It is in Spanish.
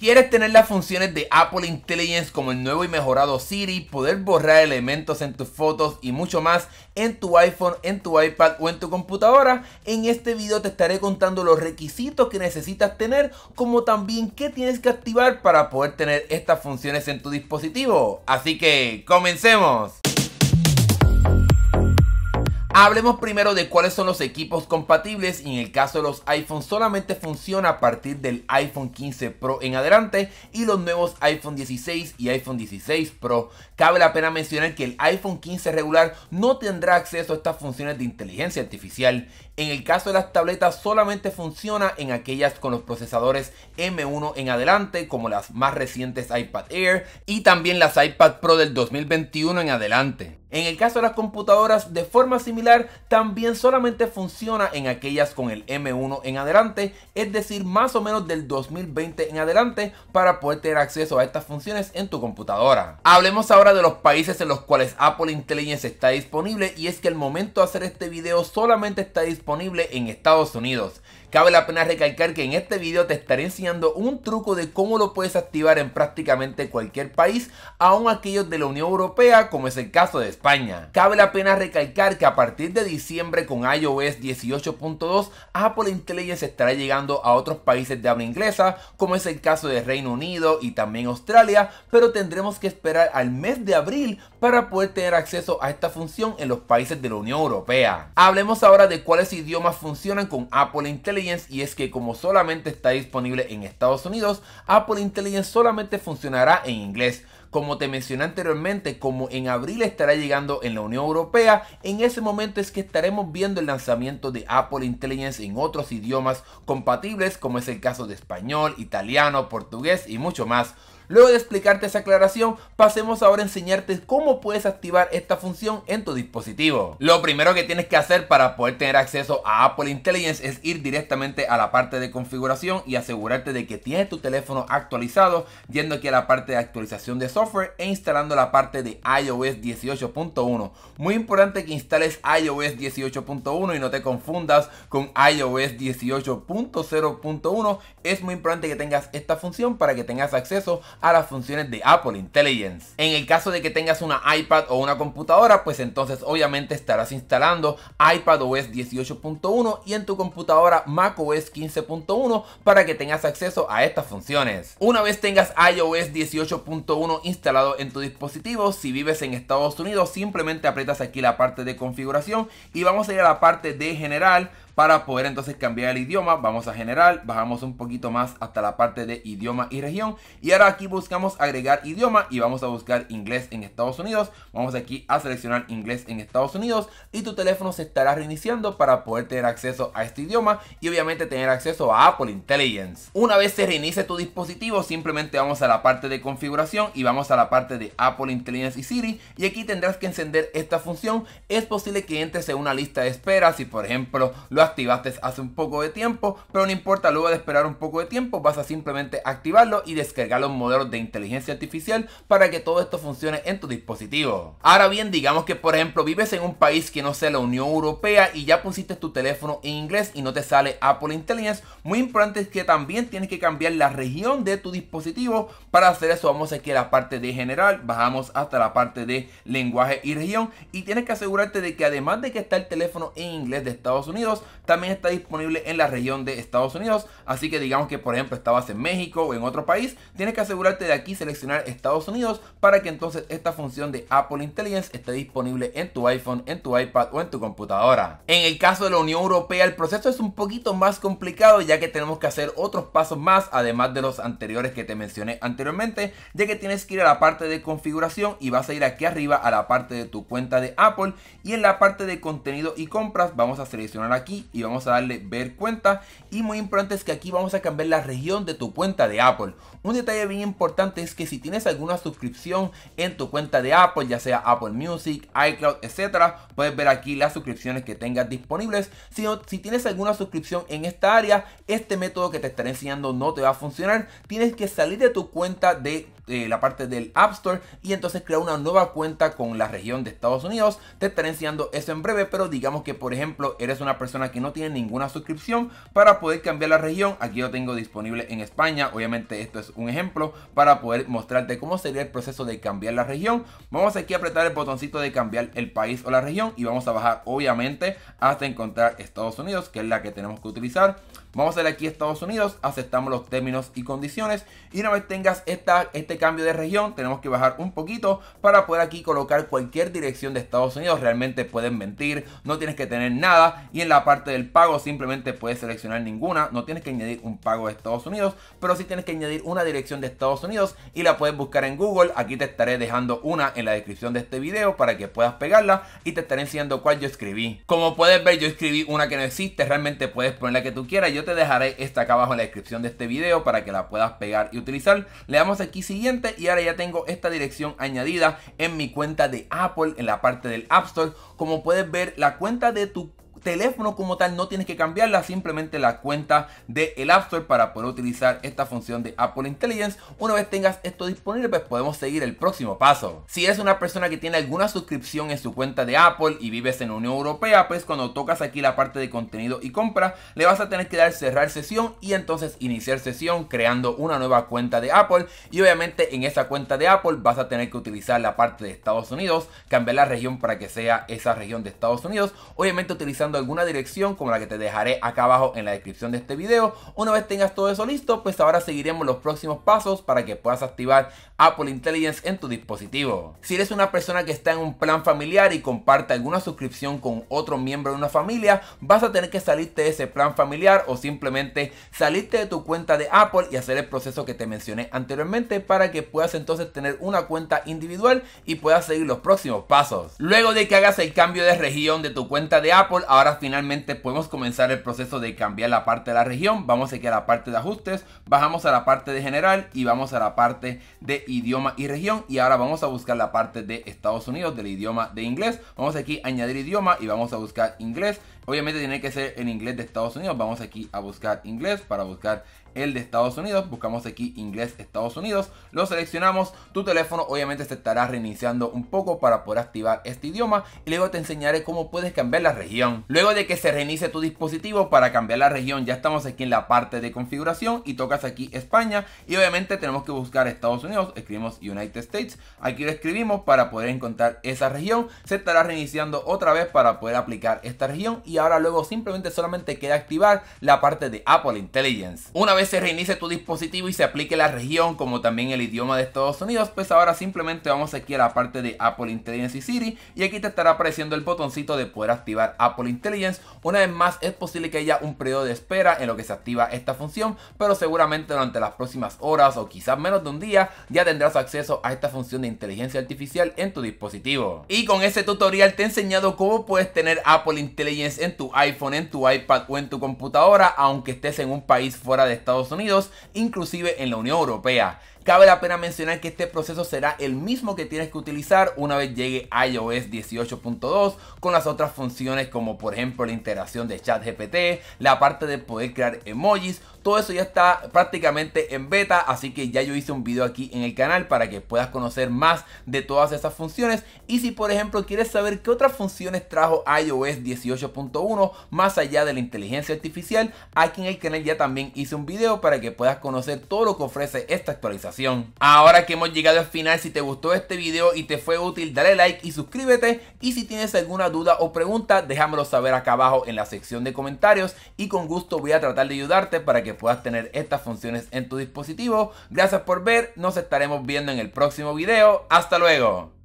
¿Quieres tener las funciones de Apple Intelligence como el nuevo y mejorado Siri, poder borrar elementos en tus fotos y mucho más en tu iPhone, en tu iPad o en tu computadora? En este video te estaré contando los requisitos que necesitas tener, como también qué tienes que activar para poder tener estas funciones en tu dispositivo. Así que, comencemos. Hablemos primero de cuáles son los equipos compatibles y en el caso de los iPhones solamente funciona a partir del iPhone 15 Pro en adelante y los nuevos iPhone 16 y iPhone 16 Pro. Cabe la pena mencionar que el iPhone 15 regular no tendrá acceso a estas funciones de inteligencia artificial. En el caso de las tabletas solamente funciona en aquellas con los procesadores M1 en adelante como las más recientes iPad Air y también las iPad Pro del 2021 en adelante. En el caso de las computadoras de forma similar, también solamente funciona en aquellas con el M1 en adelante, es decir, más o menos del 2020 en adelante para poder tener acceso a estas funciones en tu computadora. Hablemos ahora de los países en los cuales Apple Intelligence está disponible y es que el momento de hacer este video solamente está disponible en Estados Unidos. Cabe la pena recalcar que en este video te estaré enseñando un truco de cómo lo puedes activar en prácticamente cualquier país, aun aquellos de la Unión Europea como es el caso de España. Cabe la pena recalcar que a partir de diciembre con iOS 18.2 Apple Intelligence estará llegando a otros países de habla inglesa como es el caso de Reino Unido y también Australia, pero tendremos que esperar al mes de abril para poder tener acceso a esta función en los países de la Unión Europea. Hablemos ahora de cuáles idiomas funcionan con Apple Intelligence y es que como solamente está disponible en Estados Unidos, Apple Intelligence solamente funcionará en inglés. Como te mencioné anteriormente, como en abril estará llegando en la Unión Europea, en ese momento es que estaremos viendo el lanzamiento de Apple Intelligence en otros idiomas compatibles, como es el caso de español, italiano, portugués y mucho más. Luego de explicarte esa aclaración, pasemos ahora a enseñarte cómo puedes activar esta función en tu dispositivo. Lo primero que tienes que hacer para poder tener acceso a Apple Intelligence es ir directamente a la parte de configuración y asegurarte de que tienes tu teléfono actualizado, yendo aquí a la parte de actualización de software e instalando la parte de iOS 18.1. Muy importante que instales iOS 18.1 y no te confundas con iOS 18.0.1. Es muy importante que tengas esta función para que tengas acceso a las funciones de Apple Intelligence. En el caso de que tengas una iPad o una computadora, pues entonces obviamente estarás instalando iPadOS 18.1 y en tu computadora macOS 15.1 para que tengas acceso a estas funciones. Una vez tengas iOS 18.1 instalado en tu dispositivo, si vives en Estados Unidos, simplemente aprietas aquí la parte de configuración y vamos a ir a la parte de general para poder entonces cambiar el idioma, vamos a general, bajamos un poquito más hasta la parte de idioma y región. Y ahora aquí buscamos agregar idioma y vamos a buscar inglés en Estados Unidos. Vamos aquí a seleccionar inglés en Estados Unidos y tu teléfono se estará reiniciando para poder tener acceso a este idioma y obviamente tener acceso a Apple Intelligence. Una vez se reinicie tu dispositivo, simplemente vamos a la parte de configuración y vamos a la parte de Apple Intelligence y Siri y aquí tendrás que encender esta función. Es posible que entres en una lista de espera si por ejemplo lo activaste hace un poco de tiempo, pero no importa, luego de esperar un poco de tiempo vas a simplemente activarlo y descargar los modelos de inteligencia artificial para que todo esto funcione en tu dispositivo. Ahora bien, digamos que por ejemplo vives en un país que no sea la Unión Europea y ya pusiste tu teléfono en inglés y no te sale Apple Intelligence, muy importante es que también tienes que cambiar la región de tu dispositivo. Para hacer eso vamos aquí a la parte de general, bajamos hasta la parte de lenguaje y región y tienes que asegurarte de que además de que está el teléfono en inglés de Estados Unidos, también está disponible en la región de Estados Unidos. Así que digamos que por ejemplo estabas en México o en otro país, tienes que asegurarte de aquí seleccionar Estados Unidos para que entonces esta función de Apple Intelligence esté disponible en tu iPhone, en tu iPad o en tu computadora. En el caso de la Unión Europea el proceso es un poquito más complicado ya que tenemos que hacer otros pasos más además de los anteriores que te mencioné anteriormente, ya que tienes que ir a la parte de configuración y vas a ir aquí arriba a la parte de tu cuenta de Apple y en la parte de contenido y compras vamos a seleccionar aquí y vamos a darle ver cuenta. Y muy importante es que aquí vamos a cambiar la región de tu cuenta de Apple. Un detalle bien importante es que si tienes alguna suscripción en tu cuenta de Apple, ya sea Apple Music, iCloud, etcétera, puedes ver aquí las suscripciones que tengas disponibles. Si, si tienes alguna suscripción en esta área, este método que te estaré enseñando no te va a funcionar. Tienes que salir de tu cuenta de eh, la parte del App Store y entonces crear una nueva cuenta con la región de Estados Unidos. Te estaré enseñando eso en breve, pero digamos que por ejemplo eres una persona que no tiene ninguna suscripción para poder cambiar la región. Aquí yo tengo disponible en España, obviamente esto es un ejemplo para poder mostrarte cómo sería el proceso de cambiar la región. Vamos aquí a apretar el botoncito de cambiar el país o la región y vamos a bajar obviamente hasta encontrar Estados Unidos, que es la que tenemos que utilizar. Vamos a ver aquí Estados Unidos, aceptamos los términos y condiciones y una vez tengas esta, este cambio de región tenemos que bajar un poquito para poder aquí colocar cualquier dirección de Estados Unidos. Realmente pueden mentir, no tienes que tener nada y en la parte del pago simplemente puedes seleccionar ninguna. No tienes que añadir un pago de Estados Unidos, pero sí tienes que añadir una dirección de Estados Unidos y la puedes buscar en Google. Aquí te estaré dejando una en la descripción de este video para que puedas pegarla y te estaré enseñando cuál yo escribí. Como puedes ver yo escribí una que no existe, realmente puedes poner la que tú quieras te dejaré esta acá abajo en la descripción de este video para que la puedas pegar y utilizar. Le damos aquí siguiente y ahora ya tengo esta dirección añadida en mi cuenta de Apple en la parte del App Store. Como puedes ver, la cuenta de tu teléfono como tal no tienes que cambiarla, simplemente la cuenta de el App Store para poder utilizar esta función de Apple Intelligence. Una vez tengas esto disponible, pues podemos seguir el próximo paso. Si eres una persona que tiene alguna suscripción en su cuenta de Apple y vives en Unión Europea, pues cuando tocas aquí la parte de contenido y compra, le vas a tener que dar cerrar sesión y entonces iniciar sesión creando una nueva cuenta de Apple y obviamente en esa cuenta de Apple vas a tener que utilizar la parte de Estados Unidos, cambiar la región para que sea esa región de Estados Unidos, obviamente utilizando alguna dirección como la que te dejaré acá abajo en la descripción de este video. Una vez tengas todo eso listo, pues ahora seguiremos los próximos pasos para que puedas activar Apple Intelligence en tu dispositivo. Si eres una persona que está en un plan familiar y comparte alguna suscripción con otro miembro de una familia, vas a tener que salirte de ese plan familiar o simplemente salirte de tu cuenta de Apple y hacer el proceso que te mencioné anteriormente para que puedas entonces tener una cuenta individual y puedas seguir los próximos pasos. Luego de que hagas el cambio de región de tu cuenta de Apple, ahora Ahora finalmente podemos comenzar el proceso de cambiar la parte de la región. Vamos aquí a la parte de ajustes, bajamos a la parte de general y vamos a la parte de idioma y región. Y ahora vamos a buscar la parte de Estados Unidos del idioma de inglés. Vamos aquí a añadir idioma y vamos a buscar inglés. Obviamente tiene que ser en inglés de Estados Unidos. Vamos aquí a buscar inglés para buscar el de Estados Unidos. Buscamos aquí inglés Estados Unidos. Lo seleccionamos. Tu teléfono obviamente se estará reiniciando un poco para poder activar este idioma. Y luego te enseñaré cómo puedes cambiar la región. Luego de que se reinicie tu dispositivo para cambiar la región, ya estamos aquí en la parte de configuración y tocas aquí España. Y obviamente tenemos que buscar Estados Unidos. Escribimos United States. Aquí lo escribimos para poder encontrar esa región. Se estará reiniciando otra vez para poder aplicar esta región y ahora luego simplemente solamente queda activar la parte de Apple Intelligence. Una vez se reinicie tu dispositivo y se aplique la región como también el idioma de Estados Unidos, pues ahora simplemente vamos aquí a la parte de Apple Intelligence y Siri y aquí te estará apareciendo el botoncito de poder activar Apple Intelligence. Una vez más es posible que haya un periodo de espera en lo que se activa esta función, pero seguramente durante las próximas horas o quizás menos de un día ya tendrás acceso a esta función de inteligencia artificial en tu dispositivo. Y con este tutorial te he enseñado cómo puedes tener Apple Intelligence en tu iPhone, en tu iPad o en tu computadora, aunque estés en un país fuera de Estados Unidos, inclusive en la Unión Europea. Cabe la pena mencionar que este proceso será el mismo que tienes que utilizar una vez llegue iOS 18.2 con las otras funciones como por ejemplo la integración de chat GPT la parte de poder crear emojis, todo eso ya está prácticamente en beta, así que ya yo hice un video aquí en el canal para que puedas conocer más de todas esas funciones y si por ejemplo quieres saber qué otras funciones trajo iOS 18.1 más allá de la inteligencia artificial, aquí en el canal ya también hice un video para que puedas conocer todo lo que ofrece esta actualización. Ahora que hemos llegado al final, si te gustó este video y te fue útil, dale like y suscríbete. Y si tienes alguna duda o pregunta, déjamelo saber acá abajo en la sección de comentarios y con gusto voy a tratar de ayudarte para que puedas tener estas funciones en tu dispositivo. Gracias por ver, nos estaremos viendo en el próximo video. ¡Hasta luego!